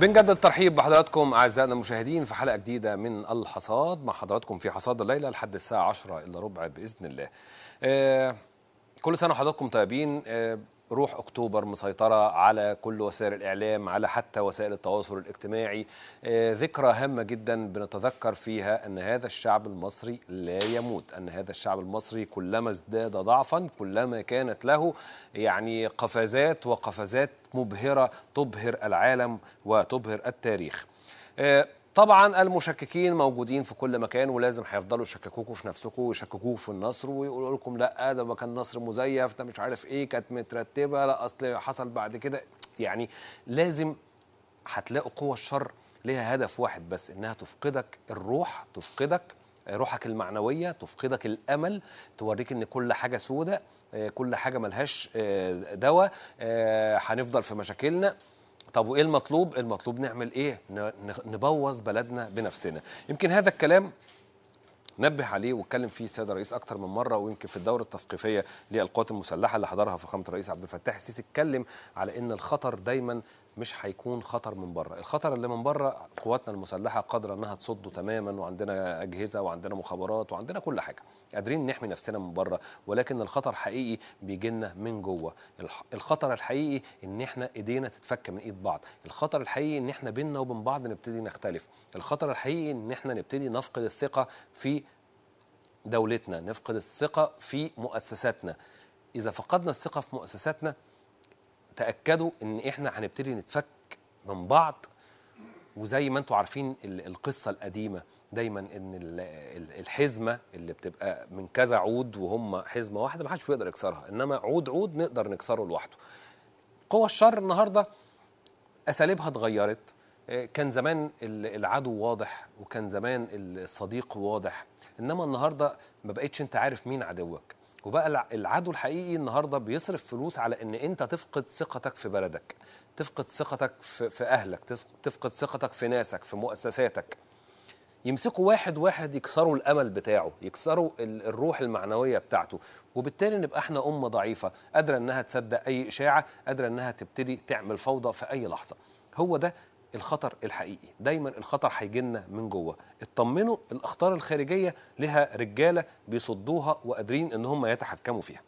بنجدد الترحيب بحضراتكم اعزائنا المشاهدين في حلقه جديده من الحصاد مع حضراتكم في حصاد الليله لحد الساعه 10 الا ربع باذن الله. آه، كل سنه وحضراتكم طيبين آه، روح اكتوبر مسيطره على كل وسائل الاعلام على حتى وسائل التواصل الاجتماعي آه، ذكرى هامه جدا بنتذكر فيها ان هذا الشعب المصري لا يموت ان هذا الشعب المصري كلما ازداد ضعفا كلما كانت له يعني قفزات وقفزات مبهره تبهر العالم وتبهر التاريخ آه، طبعا المشككين موجودين في كل مكان ولازم هيفضلوا يشككوكوا في نفسكم ويشككوكوا في النصر ويقولوا لكم لا ده ما كان نصر مزيف ده مش عارف ايه كانت مترتبه لا اصل حصل بعد كده يعني لازم هتلاقوا قوى الشر ليها هدف واحد بس انها تفقدك الروح تفقدك روحك المعنويه تفقدك الامل توريك ان كل حاجه سودة آه، كل حاجه ملهاش آه، دواء آه، هنفضل في مشاكلنا طب وايه المطلوب المطلوب نعمل ايه نبوظ بلدنا بنفسنا يمكن هذا الكلام نبه عليه واتكلم فيه السيد الرئيس اكتر من مره ويمكن في الدوره التثقيفيه للقوات المسلحه اللي حضرها فخامه الرئيس عبد الفتاح السيسي اتكلم على ان الخطر دايما مش هيكون خطر من بره الخطر اللي من بره قواتنا المسلحه قادره انها تصده تماما وعندنا اجهزه وعندنا مخابرات وعندنا كل حاجه قادرين نحمي نفسنا من بره ولكن الخطر حقيقي بيجي لنا من جوه الخطر الحقيقي ان احنا ايدينا تتفك من ايد بعض الخطر الحقيقي ان احنا بيننا وبين بعض نبتدي نختلف الخطر الحقيقي ان احنا نبتدي نفقد الثقه في دولتنا نفقد الثقه في مؤسساتنا اذا فقدنا الثقه في مؤسساتنا تاكدوا ان احنا هنبتدي نتفك من بعض وزي ما انتم عارفين القصه القديمه دايما ان الحزمه اللي بتبقى من كذا عود وهم حزمه واحده ما حدش بيقدر يكسرها انما عود عود نقدر نكسره لوحده قوى الشر النهارده اساليبها اتغيرت كان زمان العدو واضح وكان زمان الصديق واضح انما النهارده ما بقتش انت عارف مين عدوك وبقى العدو الحقيقي النهارده بيصرف فلوس على ان انت تفقد ثقتك في بلدك تفقد ثقتك في, في اهلك تفقد ثقتك في ناسك في مؤسساتك يمسكوا واحد واحد يكسروا الامل بتاعه يكسروا الروح المعنويه بتاعته وبالتالي نبقى احنا امه ضعيفه قادره انها تصدق اي اشاعه قادره انها تبتدي تعمل فوضى في اي لحظه هو ده الخطر الحقيقي دايما الخطر هيجي لنا من جوه اطمنوا الاخطار الخارجيه لها رجاله بيصدوها وقادرين ان هم يتحكموا فيها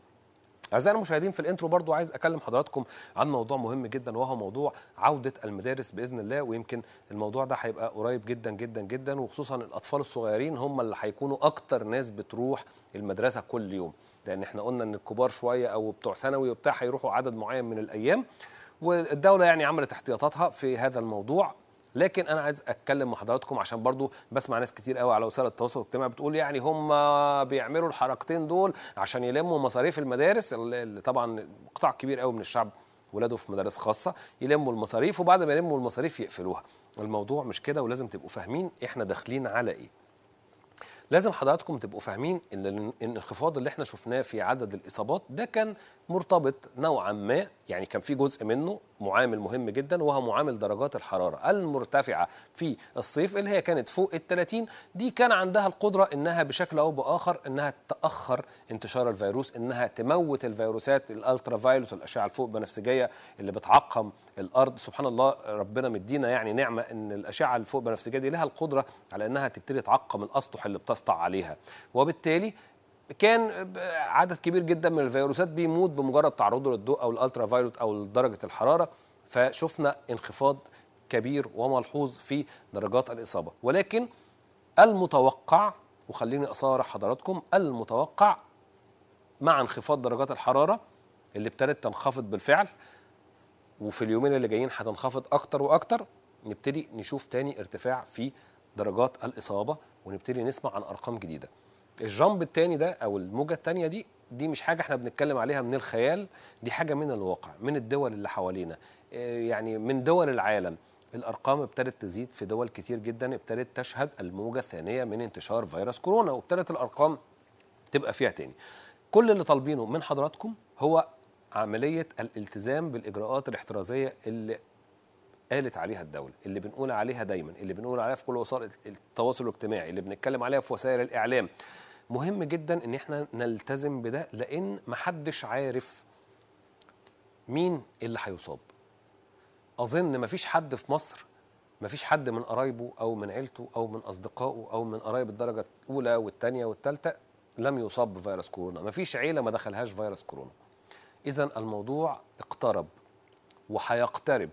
أعزائي المشاهدين في الانترو برضو عايز أكلم حضراتكم عن موضوع مهم جدا وهو موضوع عودة المدارس بإذن الله ويمكن الموضوع ده هيبقى قريب جدا جدا جدا وخصوصا الأطفال الصغيرين هم اللي هيكونوا أكتر ناس بتروح المدرسة كل يوم لأن احنا قلنا إن الكبار شوية أو بتوع ثانوي وبتاع هيروحوا عدد معين من الأيام والدوله يعني عملت احتياطاتها في هذا الموضوع لكن انا عايز اتكلم مع حضراتكم عشان برضو بسمع ناس كتير قوي على وسائل التواصل الاجتماعي بتقول يعني هم بيعملوا الحركتين دول عشان يلموا مصاريف المدارس اللي طبعا قطاع كبير قوي من الشعب ولاده في مدارس خاصه يلموا المصاريف وبعد ما يلموا المصاريف يقفلوها الموضوع مش كده ولازم تبقوا فاهمين احنا داخلين على ايه لازم حضراتكم تبقوا فاهمين ان الانخفاض اللي احنا شفناه في عدد الاصابات ده كان مرتبط نوعا ما يعني كان في جزء منه معامل مهم جدا وهو معامل درجات الحراره المرتفعه في الصيف اللي هي كانت فوق ال 30 دي كان عندها القدره انها بشكل او باخر انها تاخر انتشار الفيروس انها تموت الفيروسات الالترا فايلوس الاشعه الفوق بنفسجيه اللي بتعقم الارض سبحان الله ربنا مدينا يعني نعمه ان الاشعه الفوق بنفسجيه دي لها القدره على انها تبتدي تعقم الاسطح اللي تسطع عليها وبالتالي كان عدد كبير جدا من الفيروسات بيموت بمجرد تعرضه للضوء او الالترا فايروت او درجه الحراره فشفنا انخفاض كبير وملحوظ في درجات الاصابه ولكن المتوقع وخليني اصارح حضراتكم المتوقع مع انخفاض درجات الحراره اللي ابتدت تنخفض بالفعل وفي اليومين اللي جايين هتنخفض اكتر واكتر نبتدي نشوف تاني ارتفاع في درجات الاصابه ونبتدي نسمع عن ارقام جديده الجامب الثاني ده او الموجه الثانيه دي دي مش حاجه احنا بنتكلم عليها من الخيال دي حاجه من الواقع من الدول اللي حوالينا آه، يعني من دول العالم الارقام ابتدت تزيد في دول كتير جدا ابتدت تشهد الموجه الثانيه من انتشار فيروس كورونا وابتدت الارقام تبقى فيها تاني كل اللي طالبينه من حضراتكم هو عمليه الالتزام بالاجراءات الاحترازيه اللي قالت عليها الدوله اللي بنقول عليها دايما اللي بنقول عليها في كل وسائل التواصل الاجتماعي اللي بنتكلم عليها في وسائل الاعلام مهم جدا ان احنا نلتزم بده لان محدش عارف مين اللي هيصاب اظن مفيش حد في مصر مفيش حد من قرايبه او من عيلته او من اصدقائه او من قرايب الدرجه الاولى والثانيه والثالثه لم يصاب بفيروس كورونا مفيش عيله ما دخلهاش فيروس كورونا اذا الموضوع اقترب وهيقترب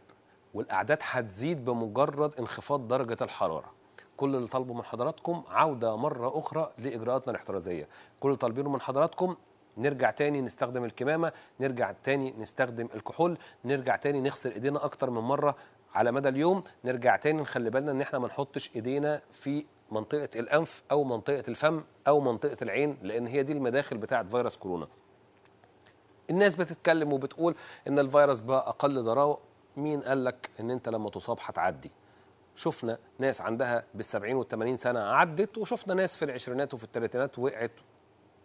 والاعداد هتزيد بمجرد انخفاض درجه الحراره كل اللي طالبه من حضراتكم عوده مره اخرى لاجراءاتنا الاحترازيه كل اللي طالبينه من حضراتكم نرجع تاني نستخدم الكمامه نرجع تاني نستخدم الكحول نرجع تاني نغسل ايدينا اكتر من مره على مدى اليوم نرجع تاني نخلي بالنا ان احنا ما نحطش ايدينا في منطقه الانف او منطقه الفم او منطقه العين لان هي دي المداخل بتاعه فيروس كورونا الناس بتتكلم وبتقول ان الفيروس بقى اقل مين قال لك ان انت لما تصاب هتعدي شفنا ناس عندها بال70 وال80 سنة عدت وشفنا ناس في العشرينات وفي الثلاثينات وقعت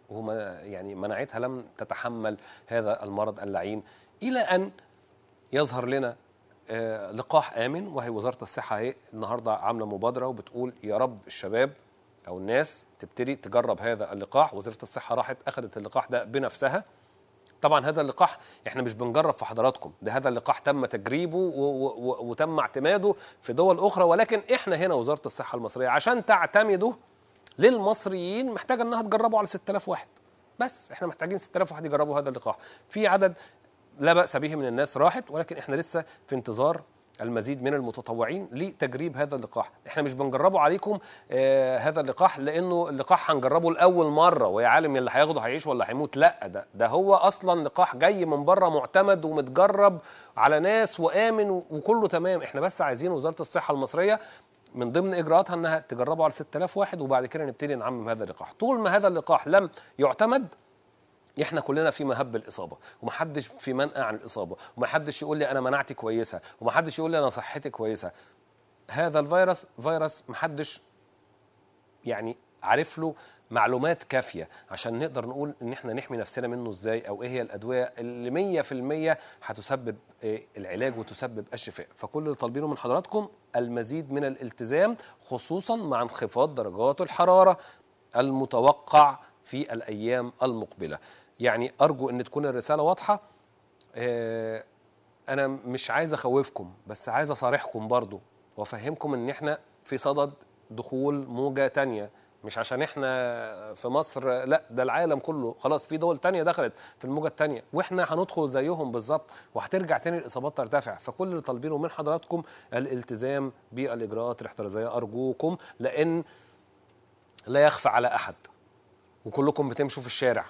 وما يعني مناعتها لم تتحمل هذا المرض اللعين إلى أن يظهر لنا آه، لقاح آمن وهي وزارة الصحة هي النهاردة عاملة مبادرة وبتقول يا رب الشباب أو الناس تبتدي تجرب هذا اللقاح وزارة الصحة راحت أخذت اللقاح ده بنفسها طبعا هذا اللقاح احنا مش بنجرب في حضراتكم ده هذا اللقاح تم تجريبه وتم اعتماده في دول اخرى ولكن احنا هنا وزاره الصحه المصريه عشان تعتمده للمصريين محتاجه انها تجربه على 6000 واحد بس احنا محتاجين 6000 واحد يجربوا هذا اللقاح في عدد لا باس به من الناس راحت ولكن احنا لسه في انتظار المزيد من المتطوعين لتجريب هذا اللقاح احنا مش بنجربه عليكم آه هذا اللقاح لانه اللقاح هنجربه لاول مره ويا عالم اللي هياخده هيعيش ولا هيموت لا ده ده هو اصلا لقاح جاي من بره معتمد ومتجرب على ناس وامن وكله تمام احنا بس عايزين وزاره الصحه المصريه من ضمن اجراءاتها انها تجربه على 6000 واحد وبعد كده نبتدي نعمم هذا اللقاح طول ما هذا اللقاح لم يعتمد احنا كلنا في مهب الاصابه ومحدش في منقى عن الاصابه ومحدش يقول لي انا مناعتي كويسه ومحدش يقول لي انا صحتي كويسه هذا الفيروس فيروس محدش يعني عارف له معلومات كافية عشان نقدر نقول إن إحنا نحمي نفسنا منه إزاي أو إيه هي الأدوية اللي مية في المية هتسبب آه، العلاج وتسبب الشفاء فكل اللي طالبينه من حضراتكم المزيد من الالتزام خصوصا مع انخفاض درجات الحرارة المتوقع في الأيام المقبلة يعني ارجو ان تكون الرساله واضحه آه، انا مش عايز اخوفكم بس عايز اصارحكم برضو وافهمكم ان احنا في صدد دخول موجه تانية مش عشان احنا في مصر لا ده العالم كله خلاص في دول تانية دخلت في الموجه التانية واحنا هندخل زيهم بالظبط وهترجع تاني الاصابات ترتفع فكل اللي طالبينه من حضراتكم الالتزام بالاجراءات الاحترازيه ارجوكم لان لا يخفى على احد وكلكم بتمشوا في الشارع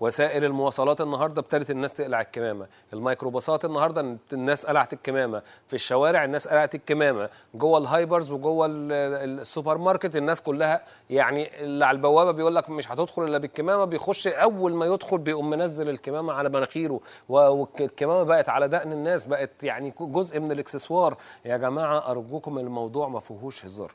وسائل المواصلات النهارده ابتدت الناس تقلع الكمامه، الميكروباصات النهارده الناس قلعت الكمامه، في الشوارع الناس قلعت الكمامه، جوه الهايبرز وجوه السوبر ماركت الناس كلها يعني اللي على البوابه بيقول لك مش هتدخل الا بالكمامه بيخش اول ما يدخل بيقوم منزل الكمامه على مناخيره والكمامه بقت على دقن الناس بقت يعني جزء من الاكسسوار، يا جماعه ارجوكم الموضوع ما فيهوش هزار.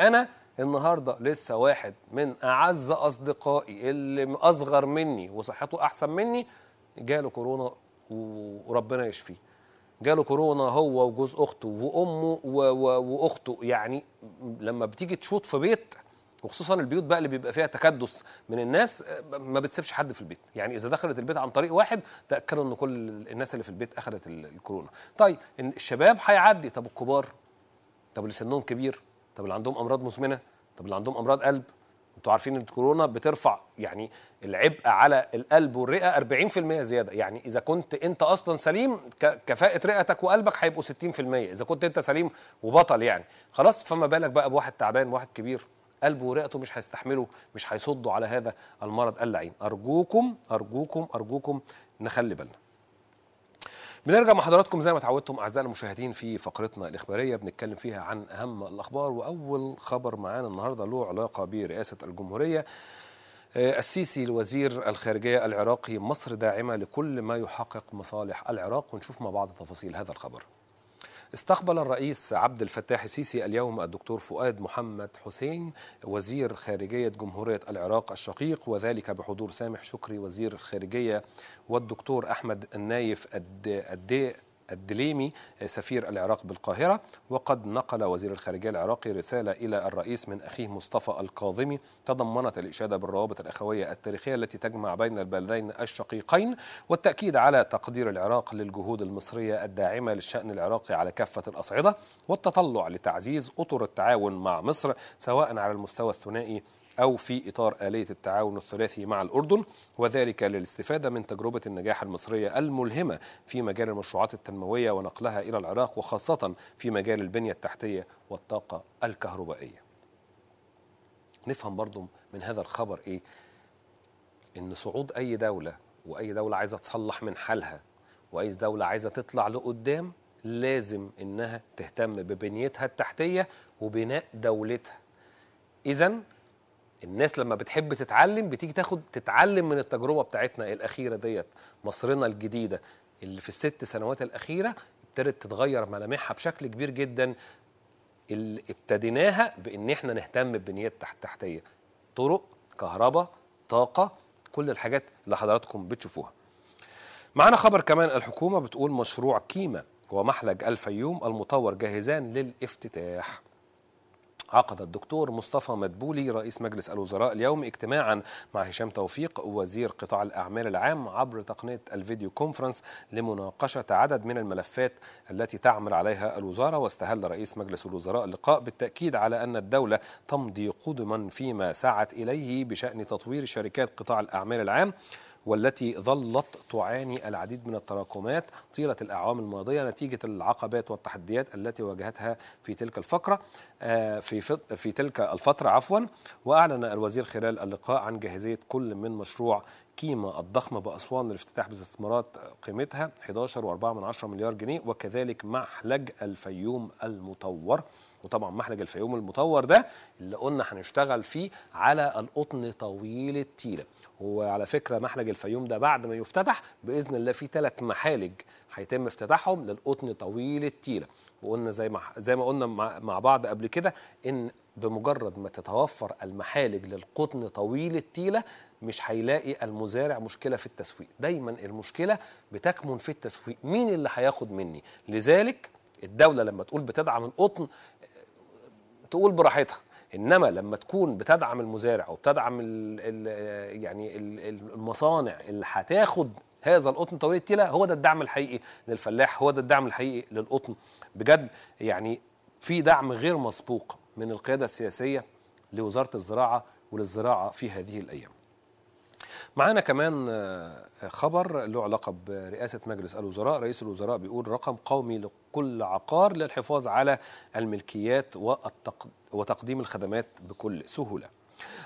انا النهارده لسه واحد من اعز اصدقائي اللي اصغر مني وصحته احسن مني جاله كورونا وربنا يشفيه جاله كورونا هو وجوز اخته وامه و و واخته يعني لما بتيجي تشوط في بيت وخصوصا البيوت بقى اللي بيبقى فيها تكدس من الناس ما بتسيبش حد في البيت يعني اذا دخلت البيت عن طريق واحد تاكدوا ان كل الناس اللي في البيت اخذت الكورونا طيب الشباب هيعدي طب الكبار طب اللي سنهم كبير طب اللي عندهم امراض مزمنه طب اللي عندهم امراض قلب انتوا عارفين ان الكورونا بترفع يعني العبء على القلب والرئه 40% زياده يعني اذا كنت انت اصلا سليم كفاءه رئتك وقلبك هيبقوا 60% اذا كنت انت سليم وبطل يعني خلاص فما بالك بقى بواحد تعبان واحد كبير قلبه ورئته مش هيستحملوا مش هيصدوا على هذا المرض اللعين ارجوكم ارجوكم ارجوكم نخلي بالنا بنرجع مع حضراتكم زي ما اتعودتم اعزائي المشاهدين في فقرتنا الاخباريه بنتكلم فيها عن اهم الاخبار واول خبر معانا النهارده له علاقه برئاسه الجمهوريه آه، السيسي الوزير الخارجيه العراقي مصر داعمه لكل ما يحقق مصالح العراق ونشوف مع بعض تفاصيل هذا الخبر استقبل الرئيس عبد الفتاح السيسي اليوم الدكتور فؤاد محمد حسين وزير خارجية جمهورية العراق الشقيق وذلك بحضور سامح شكري وزير الخارجية والدكتور أحمد النايف الدي الدليمي سفير العراق بالقاهرة وقد نقل وزير الخارجية العراقي رسالة إلى الرئيس من أخيه مصطفى الكاظمي تضمنت الإشادة بالروابط الأخوية التاريخية التي تجمع بين البلدين الشقيقين والتأكيد على تقدير العراق للجهود المصرية الداعمة للشأن العراقي على كافة الأصعدة والتطلع لتعزيز أطر التعاون مع مصر سواء على المستوى الثنائي أو في إطار آلية التعاون الثلاثي مع الأردن وذلك للاستفادة من تجربة النجاح المصرية الملهمة في مجال المشروعات التنموية ونقلها إلى العراق وخاصة في مجال البنية التحتية والطاقة الكهربائية نفهم برضو من هذا الخبر إيه إن صعود أي دولة وأي دولة عايزة تصلح من حالها وأي دولة عايزة تطلع لقدام لازم إنها تهتم ببنيتها التحتية وبناء دولتها إذا الناس لما بتحب تتعلم بتيجي تاخد تتعلم من التجربه بتاعتنا الاخيره ديت مصرنا الجديده اللي في الست سنوات الاخيره ابتدت تتغير ملامحها بشكل كبير جدا اللي ابتديناها بان احنا نهتم ببنيات التحتيه طرق كهرباء طاقه كل الحاجات اللي حضراتكم بتشوفوها معانا خبر كمان الحكومه بتقول مشروع كيما ومحلج الفيوم المطور جاهزان للافتتاح عقد الدكتور مصطفى مدبولي رئيس مجلس الوزراء اليوم اجتماعا مع هشام توفيق وزير قطاع الأعمال العام عبر تقنية الفيديو كونفرنس لمناقشة عدد من الملفات التي تعمل عليها الوزارة واستهل رئيس مجلس الوزراء اللقاء بالتأكيد على أن الدولة تمضي قدما فيما سعت إليه بشأن تطوير شركات قطاع الأعمال العام والتي ظلت تعاني العديد من التراكمات طيلة الأعوام الماضية نتيجة العقبات والتحديات التي واجهتها في تلك الفقرة آه، في في تلك الفترة عفوا وأعلن الوزير خلال اللقاء عن جاهزية كل من مشروع القيمة الضخمة بأسوان لافتتاح باستثمارات قيمتها 11.4 مليار جنيه وكذلك محلج الفيوم المطور وطبعا محلج الفيوم المطور ده اللي قلنا هنشتغل فيه على القطن طويل التيلة وعلى فكرة محلج الفيوم ده بعد ما يفتتح بإذن الله في ثلاث محالج هيتم افتتاحهم للقطن طويل التيلة وقلنا زي ما زي ما قلنا مع بعض قبل كده ان بمجرد ما تتوفر المحالج للقطن طويل التيلة مش هيلاقي المزارع مشكله في التسويق دايما المشكله بتكمن في التسويق مين اللي هياخد مني لذلك الدوله لما تقول بتدعم القطن تقول براحتها انما لما تكون بتدعم المزارع وبتدعم الـ الـ يعني الـ المصانع اللي هتاخد هذا القطن طويل التيله هو ده الدعم الحقيقي للفلاح هو ده الدعم الحقيقي للقطن بجد يعني في دعم غير مسبوق من القياده السياسيه لوزاره الزراعه وللزراعه في هذه الايام معانا كمان آه، خبر له علاقة برئاسة مجلس الوزراء رئيس الوزراء بيقول رقم قومي لكل عقار للحفاظ على الملكيات وتقديم الخدمات بكل سهولة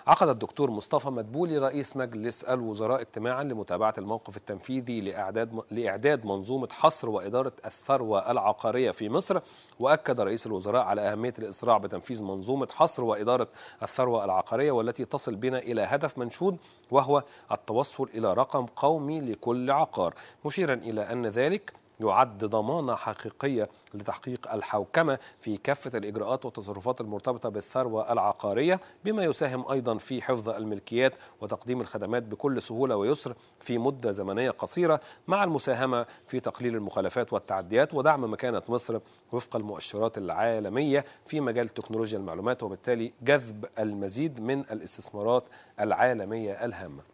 عقد الدكتور مصطفى مدبولي رئيس مجلس الوزراء اجتماعا لمتابعة الموقف التنفيذي لإعداد لإعداد منظومة حصر وإدارة الثروة العقارية في مصر وأكد رئيس الوزراء على أهمية الإسراع بتنفيذ منظومة حصر وإدارة الثروة العقارية والتي تصل بنا إلى هدف منشود وهو التوصل إلى رقم قومي لكل عقار مشيرا إلى أن ذلك يعد ضمانة حقيقية لتحقيق الحوكمة في كافة الإجراءات والتصرفات المرتبطة بالثروة العقارية بما يساهم أيضا في حفظ الملكيات وتقديم الخدمات بكل سهولة ويسر في مدة زمنية قصيرة مع المساهمة في تقليل المخالفات والتعديات ودعم مكانة مصر وفق المؤشرات العالمية في مجال تكنولوجيا المعلومات وبالتالي جذب المزيد من الاستثمارات العالمية الهامة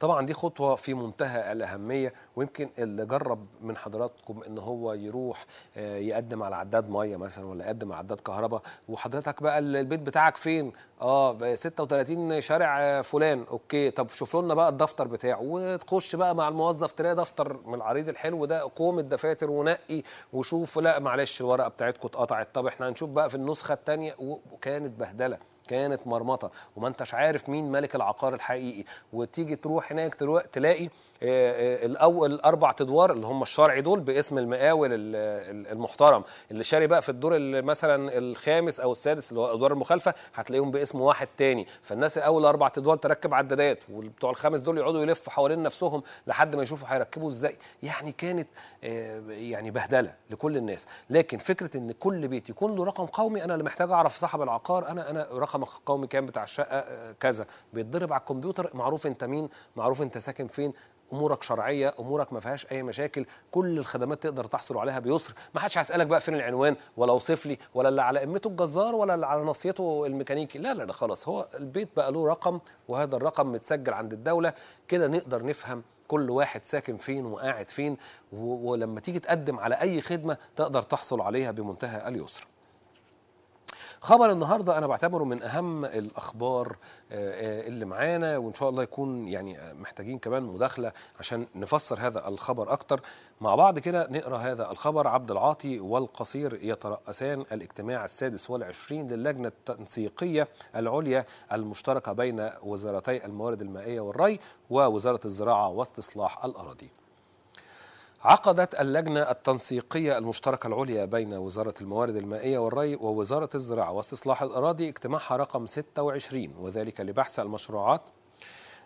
طبعا دي خطوه في منتهى الاهميه ويمكن اللي جرب من حضراتكم ان هو يروح آه، يقدم على عداد ميه مثلا ولا يقدم على عداد كهرباء وحضرتك بقى البيت بتاعك فين اه 36 شارع آه، فلان اوكي طب شوف لنا بقى الدفتر بتاعه وتخش بقى مع الموظف تلاقي دفتر من العريض الحلو ده قوم الدفاتر ونقي وشوف لا معلش الورقه بتاعتكم اتقطعت طب احنا هنشوف بقى في النسخه الثانيه وكانت بهدله كانت مرمطه وما انتش عارف مين ملك العقار الحقيقي وتيجي تروح هناك تلاقي آه، آه، الاول الاربع ادوار اللي هم الشرعي دول باسم المقاول المحترم اللي شاري بقى في الدور مثلا الخامس او السادس اللي هو ادوار المخالفه هتلاقيهم باسم واحد تاني فالناس اول اربع ادوار تركب عدادات وبتوع الخامس دول يقعدوا يلفوا حوالين نفسهم لحد ما يشوفوا هيركبوا ازاي يعني كانت آه، يعني بهدله لكل الناس لكن فكره ان كل بيت يكون له رقم قومي انا اللي محتاج اعرف صاحب العقار انا انا رقم رقمك القومي كام بتاع الشقه آه، كذا بيتضرب على الكمبيوتر معروف انت مين معروف انت ساكن فين امورك شرعيه امورك ما فيهاش اي مشاكل كل الخدمات تقدر تحصل عليها بيسر ما حدش هيسالك بقى فين العنوان ولا اوصف لي ولا اللي على قمته الجزار ولا اللي على نصيته الميكانيكي لا لا لا خلاص هو البيت بقى له رقم وهذا الرقم متسجل عند الدوله كده نقدر نفهم كل واحد ساكن فين وقاعد فين ولما تيجي تقدم على اي خدمه تقدر تحصل عليها بمنتهى اليسر خبر النهارده انا بعتبره من اهم الاخبار آه، آه، اللي معانا وان شاء الله يكون يعني محتاجين كمان مداخله عشان نفسر هذا الخبر اكتر مع بعض كده نقرا هذا الخبر عبد العاطي والقصير يترأسان الاجتماع السادس والعشرين للجنه التنسيقيه العليا المشتركه بين وزارتي الموارد المائيه والري ووزاره الزراعه واستصلاح الاراضي عقدت اللجنة التنسيقية المشتركة العليا بين وزارة الموارد المائية والري ووزارة الزراعة واستصلاح الأراضي اجتماعها رقم 26 وذلك لبحث المشروعات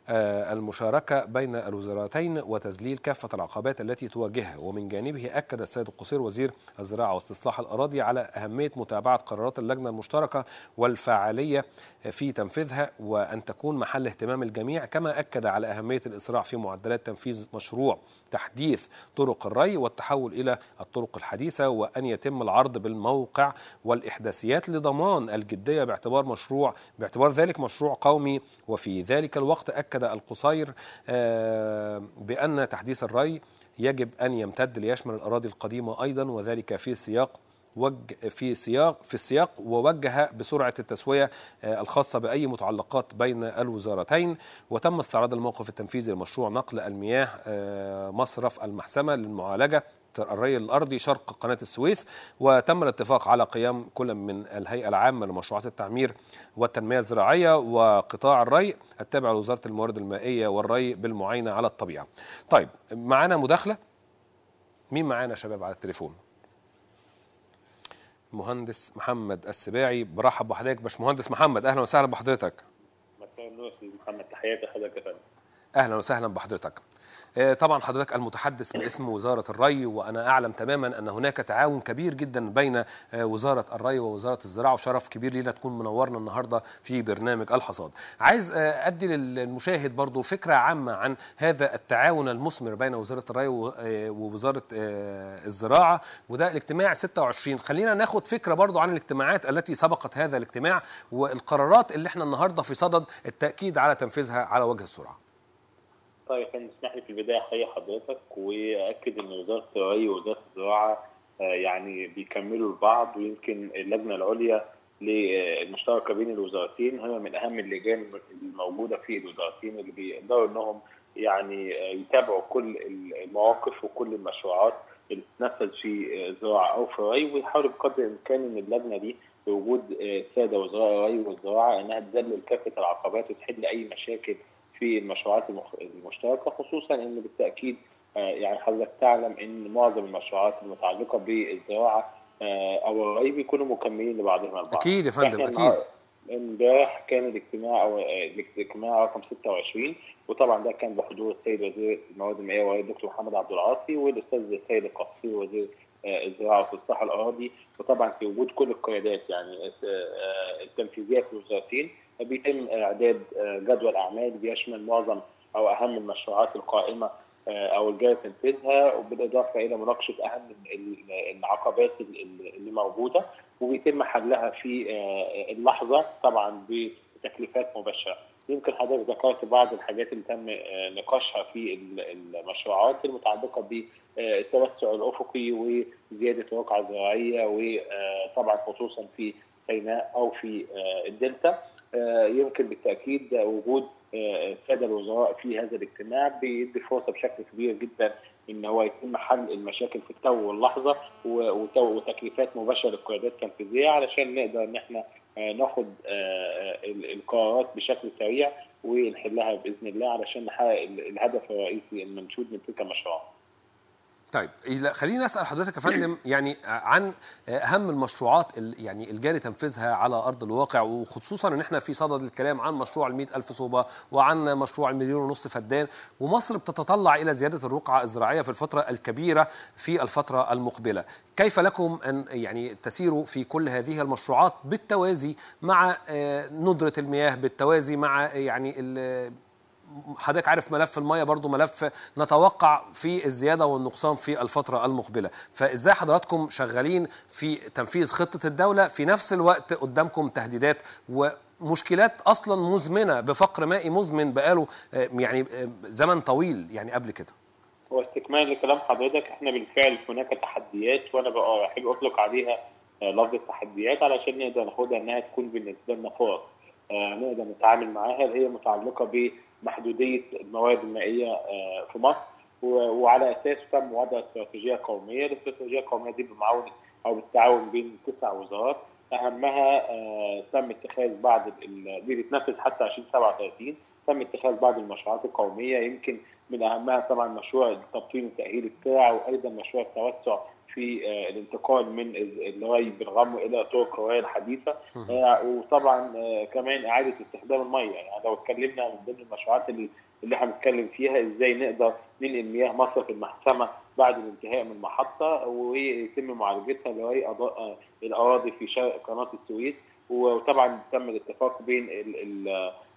آه، المشاركة بين الوزارتين وتذليل كافة العقبات التي تواجهها ومن جانبه أكد السيد القصير وزير الزراعة واستصلاح الأراضي على أهمية متابعة قرارات اللجنة المشتركة والفعالية في تنفيذها وأن تكون محل اهتمام الجميع كما أكد على أهمية الإسراع في معدلات تنفيذ مشروع تحديث طرق الري والتحول إلى الطرق الحديثة وأن يتم العرض بالموقع والإحداثيات لضمان الجدية باعتبار مشروع باعتبار ذلك مشروع قومي وفي ذلك الوقت أكد أكد القصير آه، بأن تحديث الري يجب أن يمتد ليشمل الأراضي القديمة أيضا وذلك في سياق وج في سياق في السياق ووجه بسرعه التسويه آه، الخاصه باي متعلقات بين الوزارتين وتم استعراض الموقف التنفيذي لمشروع نقل المياه آه، مصرف المحسمه للمعالجه الري الأرضي شرق قناة السويس وتم الاتفاق على قيام كل من الهيئة العامة لمشروعات التعمير والتنمية الزراعية وقطاع الري التابع لوزارة الموارد المائية والري بالمعاينة على الطبيعة طيب معانا مداخلة مين معانا شباب على التليفون مهندس محمد السباعي برحب بحضرتك باشمهندس محمد اهلا وسهلا بحضرتك مساء النور محمد تحياتي لحضرتك يا فندم اهلا وسهلا بحضرتك آه، طبعا حضرتك المتحدث باسم وزارة الري وأنا أعلم تماما أن هناك تعاون كبير جدا بين آه، وزارة الري ووزارة الزراعة وشرف كبير لينا تكون منورنا النهاردة في برنامج الحصاد عايز آه، أدي للمشاهد برضو فكرة عامة عن هذا التعاون المثمر بين وزارة الري ووزارة الزراعة وده الاجتماع 26 خلينا ناخد فكرة برضو عن الاجتماعات التي سبقت هذا الاجتماع والقرارات اللي احنا النهاردة في صدد التأكيد على تنفيذها على وجه السرعة طيب فندم اسمح لي في البدايه احيي حضرتك واكد ان وزاره الري ووزاره الزراعه آه، يعني بيكملوا البعض ويمكن اللجنه العليا للمشتركه بين الوزارتين هي من اهم اللجان الموجوده في الوزارتين اللي بيقدروا انهم يعني آه، يتابعوا كل المواقف وكل المشروعات اللي بتتنفذ في الزراعه آه، او في الري ويحاولوا بقدر الامكان ان اللجنه دي بوجود الساده وزراء الري والزراعه انها تذلل كافه العقبات وتحل اي مشاكل في المشروعات المشتركه خصوصا ان بالتاكيد آه، يعني حضرتك تعلم ان معظم المشروعات المتعلقه بالزراعه آه، او الري بيكونوا مكملين لبعضهم البعض. اكيد يا فندم اكيد. امبارح كان الاجتماع او آه، الاجتماع رقم 26 وطبعا ده كان بحضور السيد وزير الموارد المائيه والري الدكتور محمد عبد العاطي والاستاذ سيد القصير وزير الزراعه والصحه الاراضي وطبعا في وجود كل القيادات يعني التنفيذيه في الوزارتين بيتم اعداد آه، جدول اعمال بيشمل معظم او اهم المشروعات القائمه آه، او الجايه تنفيذها وبالاضافه الى مناقشه اهم العقبات اللي موجوده وبيتم حلها في آه، اللحظه طبعا بتكليفات مباشره. يمكن حضرتك ذكرت بعض الحاجات اللي تم نقاشها في المشروعات المتعلقه بالتوسع الافقي وزياده الواقعه الزراعيه وطبعا خصوصا في سيناء او في الدلتا. آه، يمكن بالتاكيد وجود آه، الساده الوزراء في هذا الاجتماع بيدي فرصه بشكل كبير جدا ان هو يتم حل المشاكل في التو واللحظه وتكليفات مباشره للقيادات التنفيذيه علشان نقدر ان احنا آه، ناخد القرارات بشكل سريع ونحلها باذن الله علشان نحقق الهدف الرئيسي المنشود من تلك المشروعات. طيب خليني اسال حضرتك يا فندم يعني آه، عن آه، اهم المشروعات يعني الجاري تنفيذها على ارض الواقع وخصوصا ان احنا في صدد الكلام عن مشروع ال ألف صوبه وعن مشروع المليون ونص فدان ومصر بتتطلع الى زياده الرقعه الزراعيه في الفتره الكبيره في الفتره المقبله كيف لكم ان يعني تسيروا في كل هذه المشروعات بالتوازي مع آه، ندره المياه بالتوازي مع يعني حضرتك عارف ملف الميه برضو ملف نتوقع في الزياده والنقصان في الفتره المقبله فازاي حضراتكم شغالين في تنفيذ خطه الدوله في نفس الوقت قدامكم تهديدات و مشكلات اصلا مزمنه بفقر مائي مزمن بقاله آه، يعني آه، زمن طويل يعني قبل كده. هو استكمال لكلام حضرتك احنا بالفعل هناك تحديات وانا بحب اطلق عليها آه، لفظ التحديات علشان نقدر ناخدها انها تكون بالنسبه لنا فرص نقدر نتعامل معاها اللي هي متعلقه محدوديه الموارد المائيه آه، في مصر وعلى اساسه تم وضع استراتيجيه قوميه، الاستراتيجيه القوميه دي بمعاونه او بالتعاون بين تسع وزارات اهمها آه، تم اتخاذ بعض دي بتنفذ حتى 2037 تم اتخاذ بعض المشروعات القوميه يمكن من اهمها طبعا مشروع التبطين وتاهيل الترع وايضا مشروع التوسع في آه، الانتقال من الري بالغم الى طرق الري الحديثه آه، وطبعا آه، كمان اعاده استخدام الميه يعني لو اتكلمنا من ضمن المشروعات اللي اللي احنا بنتكلم فيها ازاي نقدر ننقل مياه مصرف المحسمه بعد الانتهاء من المحطه ويتم معالجتها لري إيه، الاراضي في شرق قناه السويس وطبعا تم الاتفاق بين الـ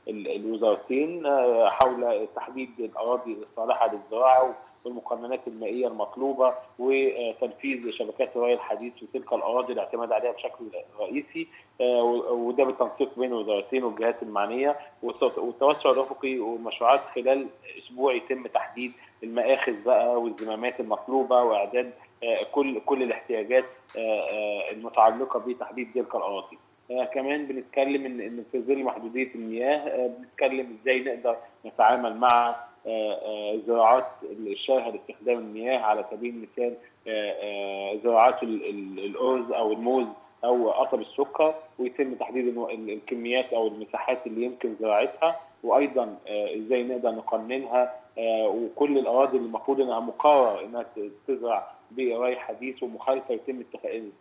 الـ الوزارتين حول تحديد الاراضي الصالحه للزراعه والمقننات المائيه المطلوبه وتنفيذ شبكات الري الحديث تلك الاراضي الاعتماد عليها بشكل رئيسي آه، وده بالتنسيق بين الوزارتين والجهات المعنيه والتوسع الافقي والمشروعات خلال اسبوع يتم تحديد المآخذ بقى والزمامات المطلوبه واعداد آه، كل كل الاحتياجات آه، المتعلقه بتحديد تلك الاراضي. آه كمان بنتكلم ان في ظل محدوديه المياه آه بنتكلم ازاي نقدر نتعامل مع زراعات الشرع لاستخدام المياه على سبيل المثال آه، آه، زراعات الارز او الموز او قطب السكر ويتم تحديد الكميات او المساحات اللي يمكن زراعتها وايضا آه، ازاي نقدر نقننها وكل الاراضي اللي المفروض انها مقرر انها تزرع بري حديث ومخالفه يتم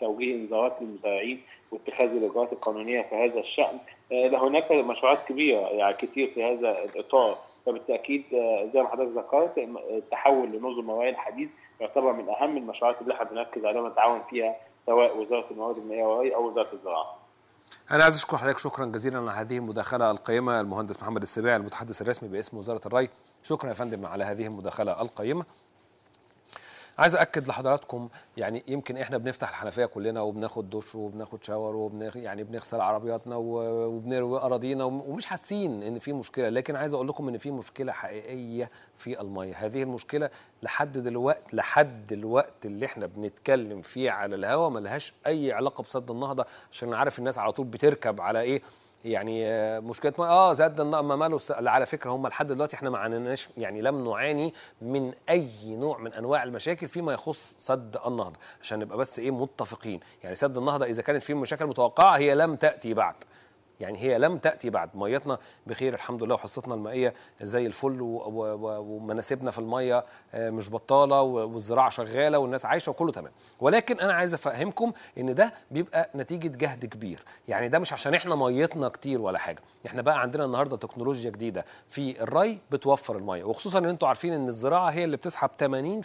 توجيه انذارات للمزارعين واتخاذ الاجراءات القانونيه في هذا الشان هناك مشروعات كبيره يعني كتير في هذا الاطار فبالتاكيد آه، زي ما حضرتك ذكرت التحول لنظم مواد الحديد يعتبر من اهم المشروعات اللي احنا بنركز عليها ونتعاون فيها سواء وزاره الموارد المائيه او وزاره الزراعه. أنا عايز أشكر حضرتك شكرا جزيلا على هذه المداخلة القيمة المهندس محمد السباع المتحدث الرسمي باسم وزارة الري شكرا يا فندم على هذه المداخلة القيمة عايز اكد لحضراتكم يعني يمكن احنا بنفتح الحنفيه كلنا وبناخد دش وبناخد شاور وبن يعني بنغسل عربياتنا وبنروي اراضينا ومش حاسين ان في مشكله لكن عايز اقول لكم ان في مشكله حقيقيه في الميه هذه المشكله لحد دلوقتي لحد الوقت اللي احنا بنتكلم فيه على الهواء ملهاش اي علاقه بسد النهضه عشان عارف الناس على طول بتركب على ايه يعني آه، مشكلتنا اه زاد ما ماله على فكره هم لحد دلوقتي احنا ما عانيناش يعني لم نعاني من اي نوع من انواع المشاكل فيما يخص سد النهضه عشان نبقى بس ايه متفقين يعني سد النهضه اذا كانت فيه مشاكل متوقعه هي لم تاتي بعد يعني هي لم تاتي بعد ميتنا بخير الحمد لله وحصتنا المائيه زي الفل ومناسبنا في الميه آه، مش بطاله والزراعه شغاله والناس عايشه وكله تمام ولكن انا عايز افهمكم ان ده بيبقى نتيجه جهد كبير يعني ده مش عشان احنا ميتنا كتير ولا حاجه احنا بقى عندنا النهارده تكنولوجيا جديده في الري بتوفر الميه وخصوصا ان انتوا عارفين ان الزراعه هي اللي بتسحب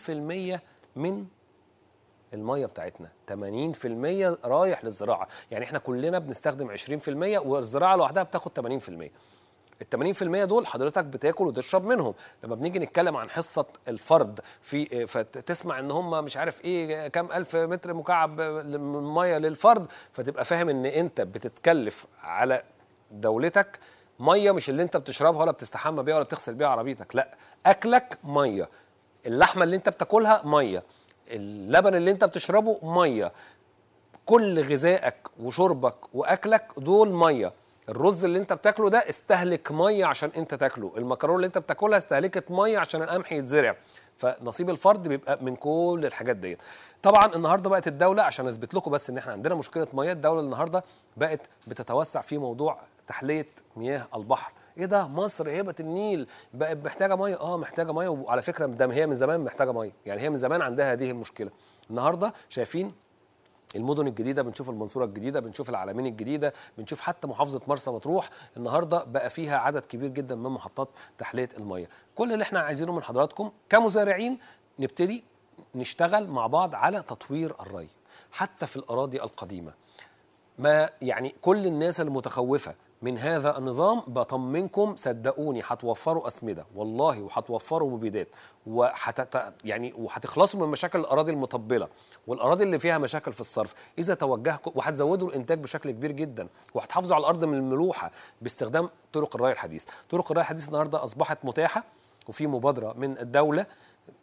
80% من الميه بتاعتنا 80% رايح للزراعه يعني احنا كلنا بنستخدم 20% والزراعه لوحدها بتاخد 80% ال 80% دول حضرتك بتاكل وتشرب منهم لما بنيجي نتكلم عن حصه الفرد في فتسمع ان هم مش عارف ايه كام الف متر مكعب ميه للفرد فتبقى فاهم ان انت بتتكلف على دولتك ميه مش اللي انت بتشربها ولا بتستحمى بيها ولا بتغسل بيها عربيتك لا اكلك ميه اللحمه اللي انت بتاكلها ميه اللبن اللي انت بتشربه ميه كل غذائك وشربك واكلك دول ميه الرز اللي انت بتاكله ده استهلك ميه عشان انت تاكله المكرونه اللي انت بتاكلها استهلكت ميه عشان القمح يتزرع فنصيب الفرد بيبقى من كل الحاجات ديت طبعا النهارده بقت الدوله عشان اثبت لكم بس ان احنا عندنا مشكله ميه الدوله النهارده بقت بتتوسع في موضوع تحليه مياه البحر ايه ده مصر هبه إيه؟ النيل بقت محتاجه ميه اه محتاجه ميه وعلى فكره ده هي من زمان محتاجه ميه يعني هي من زمان عندها هذه المشكله النهارده شايفين المدن الجديده بنشوف المنصوره الجديده بنشوف العلمين الجديده بنشوف حتى محافظه مرسى مطروح النهارده بقى فيها عدد كبير جدا من محطات تحليه الميه كل اللي احنا عايزينه من حضراتكم كمزارعين نبتدي نشتغل مع بعض على تطوير الري حتى في الاراضي القديمه ما يعني كل الناس المتخوفه من هذا النظام بطمنكم صدقوني هتوفروا اسمده والله وهتوفروا مبيدات وحت يعني وهتخلصوا من مشاكل الاراضي المطبله والاراضي اللي فيها مشاكل في الصرف اذا توجهكم وهتزودوا الانتاج بشكل كبير جدا وهتحافظوا على الارض من الملوحه باستخدام طرق الري الحديث طرق الري الحديث النهارده اصبحت متاحه وفي مبادره من الدوله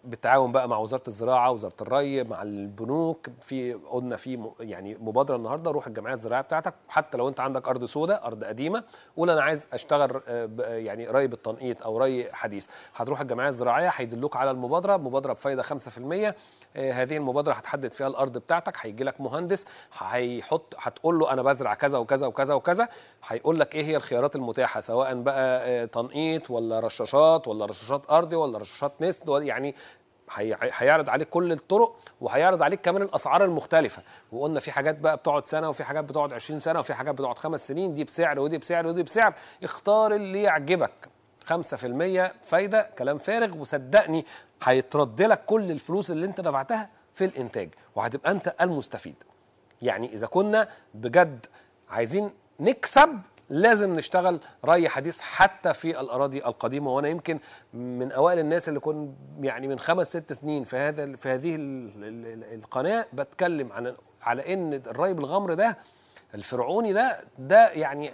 بالتعاون بقى مع وزاره الزراعه وزاره الري مع البنوك في قلنا في يعني مبادره النهارده روح الجمعيه الزراعيه بتاعتك حتى لو انت عندك ارض سوداء ارض قديمه قول انا عايز اشتغل آه، يعني ري بالتنقيط او ري حديث هتروح الجمعيه الزراعيه هيدلوك على المبادره مبادره بفايده 5% آه، هذه المبادره هتحدد فيها الارض بتاعتك هيجي لك مهندس هيحط هتقول له انا بزرع كذا وكذا وكذا وكذا هيقول لك ايه هي الخيارات المتاحه سواء بقى آه، تنقيط ولا رشاشات ولا رشاشات ارضي ولا رشاشات نسد يعني هيعرض عليك كل الطرق وهيعرض عليك كمان الاسعار المختلفه وقلنا في حاجات بقى بتقعد سنه وفي حاجات بتقعد 20 سنه وفي حاجات بتقعد خمس سنين دي بسعر ودي بسعر ودي بسعر اختار اللي يعجبك 5% فايده كلام فارغ وصدقني هيترد لك كل الفلوس اللي انت دفعتها في الانتاج وهتبقى انت المستفيد يعني اذا كنا بجد عايزين نكسب لازم نشتغل ري حديث حتى في الاراضي القديمه وانا يمكن من اوائل الناس اللي كنت يعني من خمس ست سنين في هذا في هذه القناه بتكلم عن على ان الري بالغمر ده الفرعوني ده ده يعني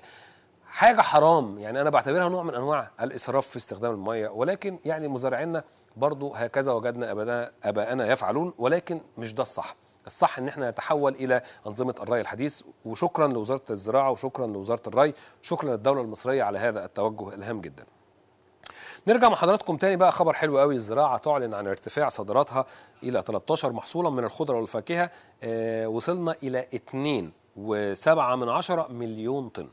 حاجه حرام يعني انا بعتبرها نوع من انواع الاسراف في استخدام الميه ولكن يعني مزارعينا برضو هكذا وجدنا اباءنا يفعلون ولكن مش ده الصح الصح ان احنا نتحول الى انظمه الري الحديث وشكرا لوزاره الزراعه وشكرا لوزاره الري شكرا للدوله المصريه على هذا التوجه الهام جدا نرجع مع حضراتكم تاني بقى خبر حلو قوي الزراعه تعلن عن ارتفاع صادراتها الى 13 محصولا من الخضره والفاكهه آه، وصلنا الى 2.7 مليون طن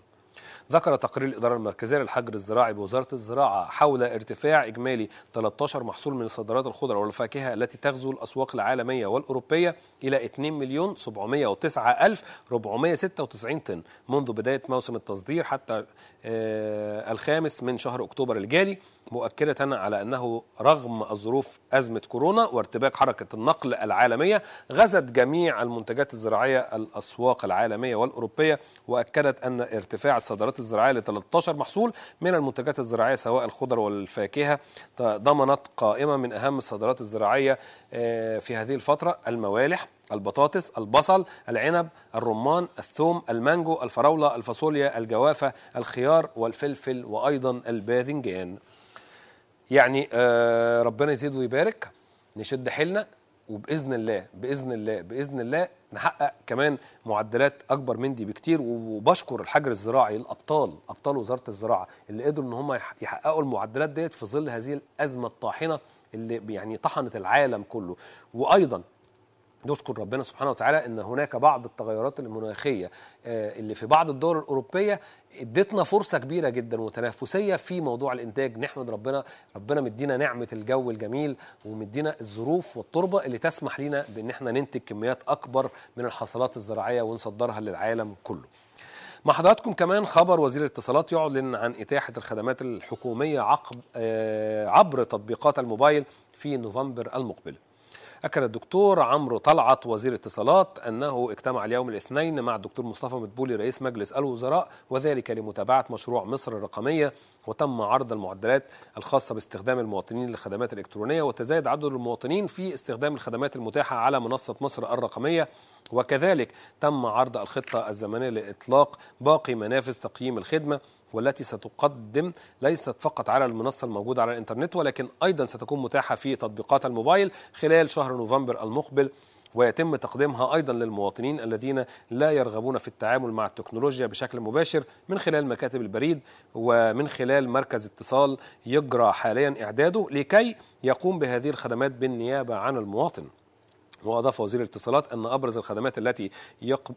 ذكر تقرير الإدارة المركزية للحجر الزراعي بوزارة الزراعة حول ارتفاع إجمالي 13 محصول من صادرات الخضرة والفاكهة التي تغزو الأسواق العالمية والأوروبية إلى 2 مليون 709 ألف 496 طن منذ بداية موسم التصدير حتى آه، الخامس من شهر أكتوبر الجالي مؤكدة على أنه رغم الظروف أزمة كورونا وارتباك حركة النقل العالمية غزت جميع المنتجات الزراعية الأسواق العالمية والأوروبية وأكدت أن ارتفاع الصادرات الزراعية ل 13 محصول من المنتجات الزراعية سواء الخضر والفاكهة ضمنت قائمة من أهم الصادرات الزراعية آه، في هذه الفترة الموالح البطاطس البصل العنب الرمان الثوم المانجو الفراولة الفاصوليا الجوافة الخيار والفلفل وأيضا الباذنجان يعني آه، ربنا يزيد ويبارك نشد حيلنا وباذن الله باذن الله باذن الله نحقق كمان معدلات اكبر من دي بكتير وبشكر الحجر الزراعي الابطال ابطال وزاره الزراعه اللي قدروا ان هم يحققوا المعدلات ديت في ظل هذه الازمه الطاحنه اللي يعني طحنت العالم كله وايضا نشكر ربنا سبحانه وتعالى ان هناك بعض التغيرات المناخيه آه، اللي في بعض الدول الاوروبيه ادتنا فرصه كبيره جدا وتنافسيه في موضوع الانتاج نحمد ربنا ربنا مدينا نعمه الجو الجميل ومدينا الظروف والتربه اللي تسمح لنا بان احنا ننتج كميات اكبر من الحصلات الزراعيه ونصدرها للعالم كله مع حضراتكم كمان خبر وزير الاتصالات يعلن عن إتاحة الخدمات الحكومية عقب آه، عبر تطبيقات الموبايل في نوفمبر المقبل أكد الدكتور عمرو طلعت وزير اتصالات أنه اجتمع اليوم الاثنين مع الدكتور مصطفى مدبولي رئيس مجلس الوزراء وذلك لمتابعة مشروع مصر الرقمية وتم عرض المعدلات الخاصة باستخدام المواطنين للخدمات الإلكترونية وتزايد عدد المواطنين في استخدام الخدمات المتاحة على منصة مصر الرقمية وكذلك تم عرض الخطة الزمنية لإطلاق باقي منافذ تقييم الخدمة والتي ستقدم ليست فقط على المنصة الموجودة على الإنترنت ولكن أيضا ستكون متاحة في تطبيقات الموبايل خلال شهر نوفمبر المقبل ويتم تقديمها ايضا للمواطنين الذين لا يرغبون في التعامل مع التكنولوجيا بشكل مباشر من خلال مكاتب البريد ومن خلال مركز اتصال يجرى حاليا اعداده لكي يقوم بهذه الخدمات بالنيابه عن المواطن وأضاف وزير الاتصالات أن أبرز الخدمات التي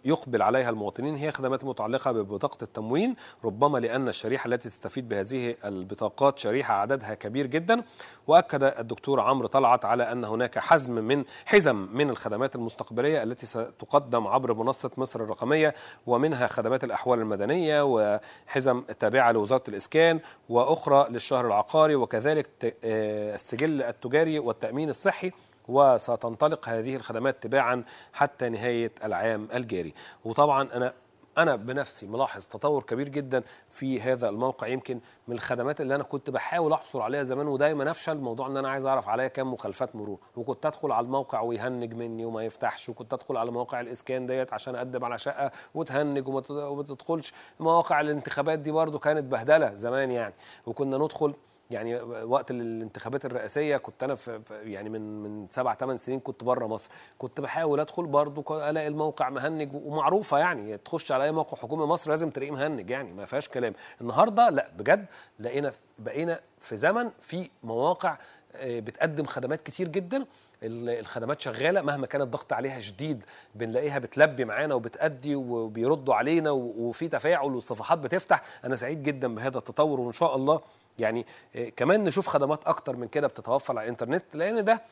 يقبل عليها المواطنين هي خدمات متعلقة ببطاقة التموين ربما لأن الشريحة التي تستفيد بهذه البطاقات شريحة عددها كبير جدا وأكد الدكتور عمرو طلعت على أن هناك حزم من حزم من الخدمات المستقبلية التي ستقدم عبر منصة مصر الرقمية ومنها خدمات الأحوال المدنية وحزم التابعة لوزارة الإسكان وأخرى للشهر العقاري وكذلك آه، السجل التجاري والتأمين الصحي وستنطلق هذه الخدمات تباعا حتى نهاية العام الجاري وطبعا أنا انا بنفسي ملاحظ تطور كبير جدا في هذا الموقع يمكن من الخدمات اللي انا كنت بحاول احصل عليها زمان ودايما افشل موضوع ان انا عايز اعرف عليا كام مخالفات مرور وكنت ادخل على الموقع ويهنج مني وما يفتحش وكنت ادخل على مواقع الاسكان ديت عشان اقدم على شقه وتهنج وما تدخلش مواقع الانتخابات دي برده كانت بهدله زمان يعني وكنا ندخل يعني وقت الانتخابات الرئاسيه كنت انا في يعني من من سبع ثمان سنين كنت بره مصر كنت بحاول ادخل برضو الاقي الموقع مهنج ومعروفه يعني تخش على اي موقع حكومي مصر لازم تلاقيه مهنج يعني ما فيهاش كلام النهارده لا بجد لقينا بقينا في زمن في مواقع آه، بتقدم خدمات كتير جدا الخدمات شغاله مهما كان الضغط عليها شديد بنلاقيها بتلبي معانا وبتأدي وبيردوا علينا وفي تفاعل والصفحات بتفتح انا سعيد جدا بهذا التطور وان شاء الله يعني آه، كمان نشوف خدمات اكتر من كده بتتوفر على الانترنت لان ده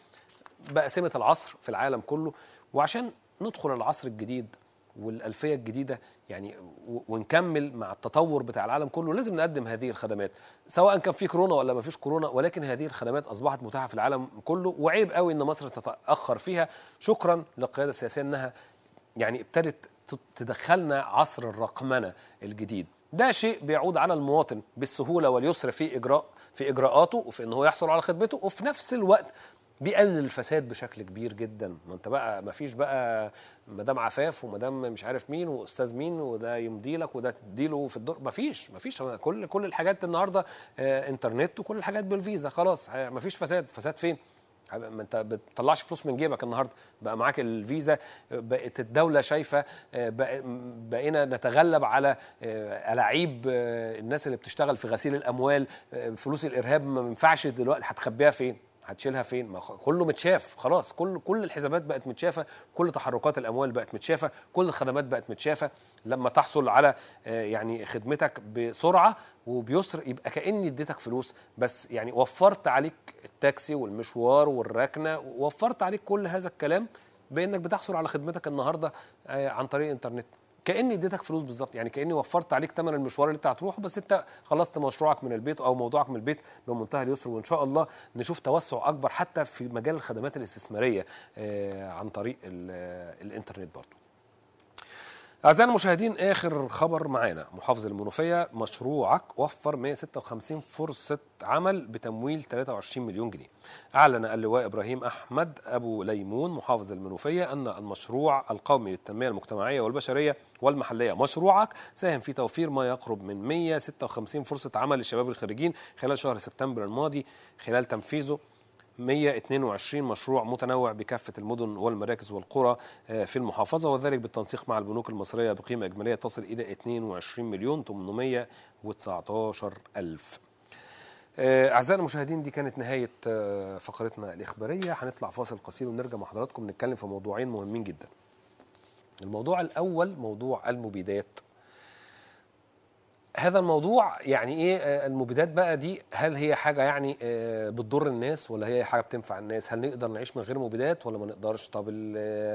بقى سمه العصر في العالم كله وعشان ندخل العصر الجديد والالفيه الجديده يعني ونكمل مع التطور بتاع العالم كله لازم نقدم هذه الخدمات سواء كان في كورونا ولا ما فيش كورونا ولكن هذه الخدمات اصبحت متاحه في العالم كله وعيب قوي ان مصر تتاخر فيها شكرا للقياده السياسيه انها يعني ابتدت تدخلنا عصر الرقمنه الجديد ده شيء بيعود على المواطن بالسهوله واليسر في اجراء في اجراءاته وفي ان هو يحصل على خدمته وفي نفس الوقت بيقلل الفساد بشكل كبير جدا ما انت بقى ما فيش بقى مدام عفاف ومدام مش عارف مين واستاذ مين وده يمضي لك وده تديله في الدور ما فيش ما فيش كل كل الحاجات النهارده آه انترنت وكل الحاجات بالفيزا خلاص آه، ما فيش فساد فساد فين ما انت بتطلعش فلوس من جيبك النهارده بقى معاك الفيزا بقت الدوله شايفه آه، بقينا نتغلب على آه، الاعيب آه، الناس اللي بتشتغل في غسيل الاموال فلوس الارهاب ما ينفعش دلوقتي هتخبيها فين هتشيلها فين ما كله متشاف خلاص كل كل الحسابات بقت متشافه كل تحركات الاموال بقت متشافه كل الخدمات بقت متشافه لما تحصل على آه، يعني خدمتك بسرعه وبيسر يبقى كاني اديتك فلوس بس يعني وفرت عليك التاكسي والمشوار والركنه وفرت عليك كل هذا الكلام بانك بتحصل على خدمتك النهارده آه، عن طريق الانترنت كاني اديتك فلوس بالظبط يعني كاني وفرت عليك ثمن المشوار اللي انت هتروحه بس انت خلصت مشروعك من البيت او موضوعك من البيت بمنتهى اليسر وان شاء الله نشوف توسع اكبر حتى في مجال الخدمات الاستثماريه آه، عن طريق الانترنت برضه أعزائي المشاهدين آخر خبر معانا محافظ المنوفية مشروعك وفر 156 فرصة عمل بتمويل 23 مليون جنيه أعلن اللواء إبراهيم أحمد أبو ليمون محافظ المنوفية أن المشروع القومي للتنمية المجتمعية والبشرية والمحلية مشروعك ساهم في توفير ما يقرب من 156 فرصة عمل للشباب الخريجين خلال شهر سبتمبر الماضي خلال تنفيذه 122 مشروع متنوع بكافة المدن والمراكز والقرى آه، في المحافظة وذلك بالتنسيق مع البنوك المصرية بقيمة إجمالية تصل إلى 22 مليون 819 ألف آه، أعزائي المشاهدين دي كانت نهاية آه، فقرتنا الإخبارية هنطلع فاصل قصير ونرجع مع حضراتكم نتكلم في موضوعين مهمين جدا الموضوع الأول موضوع المبيدات هذا الموضوع يعني ايه آه، المبيدات بقى دي هل هي حاجه يعني آه، بتضر الناس ولا هي حاجه بتنفع الناس هل نقدر نعيش من غير مبيدات ولا ما نقدرش طب الـ آه،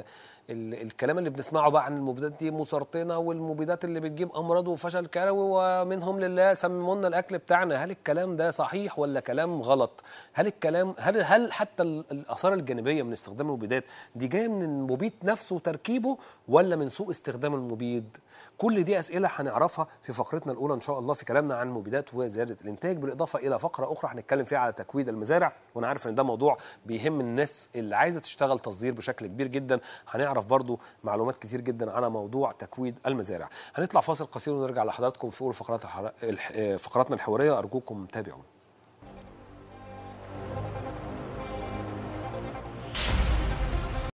الـ الكلام اللي بنسمعه بقى عن المبيدات دي مسرطنه والمبيدات اللي بتجيب امراض وفشل كلوي ومنهم لله سممونا الاكل بتاعنا هل الكلام ده صحيح ولا كلام غلط هل الكلام هل هل حتى الاثار الجانبيه من استخدام المبيدات دي جايه من المبيد نفسه وتركيبه ولا من سوء استخدام المبيد كل دي اسئله هنعرفها في فقرتنا الاولى ان شاء الله في كلامنا عن مبيدات وزياده الانتاج بالاضافه الى فقره اخرى هنتكلم فيها على تكويد المزارع وانا عارف ان ده موضوع بيهم الناس اللي عايزه تشتغل تصدير بشكل كبير جدا هنعرف برضو معلومات كتير جدا على موضوع تكويد المزارع هنطلع فاصل قصير ونرجع لحضراتكم في اول فقرات فقراتنا الحواريه ارجوكم تابعونا